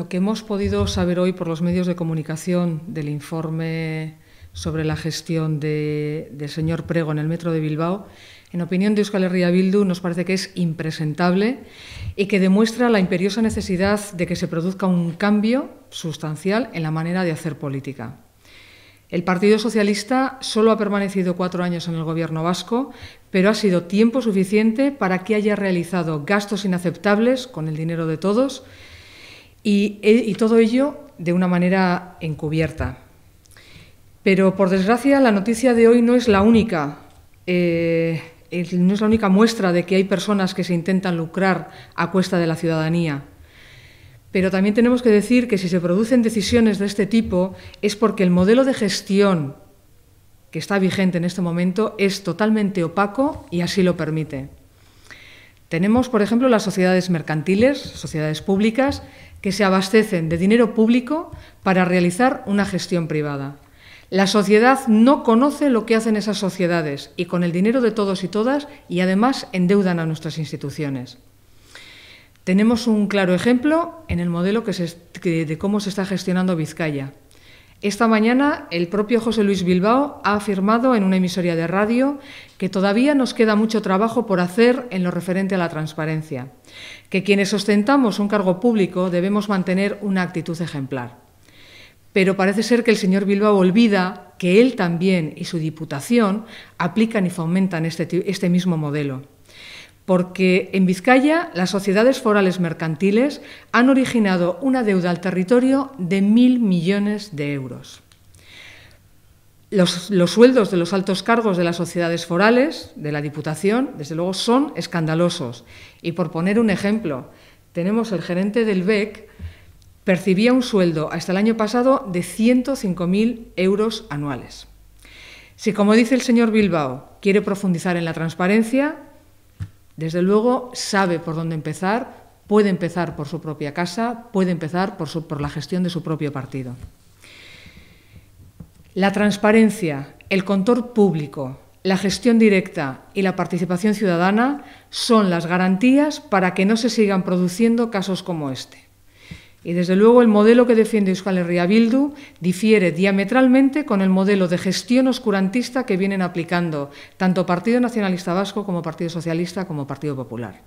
Lo que hemos podido saber hoy por los medios de comunicación del informe sobre la gestión del señor Prego en el Metro de Bilbao, en opinión de Euskal Herria Bildu, nos parece que es impresentable y que demuestra la imperiosa necesidad de que se produzca un cambio sustancial en la manera de hacer política. El Partido Socialista solo ha permanecido cuatro años en el Gobierno vasco, pero ha sido tiempo suficiente para que haya realizado gastos inaceptables con el dinero de todos eh, y, todo ello de una manera encubierta. Pero por desgracia la noticia de hoy no es la única. Eh, no es la única muestra de que hay personas que se intentan lucrar a cuesta de la ciudadanía. Pero también tenemos que decir que si se producen decisiones de este tipo es porque el modelo de gestión que está vigente en este momento es totalmente opaco y así lo permite. Tenemos, por ejemplo, las sociedades mercantiles, sociedades públicas, que se abastecen de dinero público para realizar una gestión privada. La sociedad no conoce lo que hacen esas sociedades y con el dinero de todos y todas y además endeudan a nuestras instituciones. Tenemos un claro ejemplo en el modelo de cómo se está gestionando Vizcaya, esta mañana el propio José Luis Bilbao ha afirmado en una emisoria de radio que todavía nos queda mucho trabajo por hacer en lo referente a la transparencia, que quienes ostentamos un cargo público debemos mantener una actitud ejemplar. Pero parece ser que el señor Bilbao olvida que él también y su Diputación aplican y fomentan este, este mismo modelo porque en Vizcaya las sociedades forales mercantiles han originado una deuda al territorio de mil millones de euros. Los, sueldos de los altos cargos de las sociedades forales, de la Diputación, desde luego son escandalosos. Y por poner un ejemplo, tenemos el gerente del BEC, percibía un sueldo hasta el año pasado de 105.000 euros anuales. Si, como dice el señor Bilbao, quiere profundizar en la transparencia, desde luego sabe por dónde empezar, puede empezar por su propia casa, puede empezar por, la gestión de su propio partido. La transparencia, el control público, la gestión directa y la participación ciudadana son las garantías para que no se sigan produciendo casos como este. Y desde luego el modelo que defiende Euskal Herria Bildu difiere diametralmente con el modelo de gestión oscurantista que vienen aplicando tanto Partido Nacionalista Vasco como Partido Socialista como Partido Popular.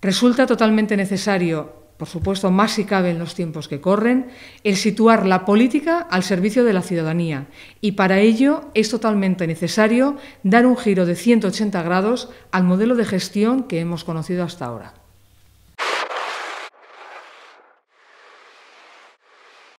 Resulta totalmente necesario, por supuesto, más si cabe en los tiempos que corren, el situar la política al servicio de la ciudadanía y para ello es totalmente necesario dar un giro de 180 grados al modelo de gestión que hemos conocido hasta ahora.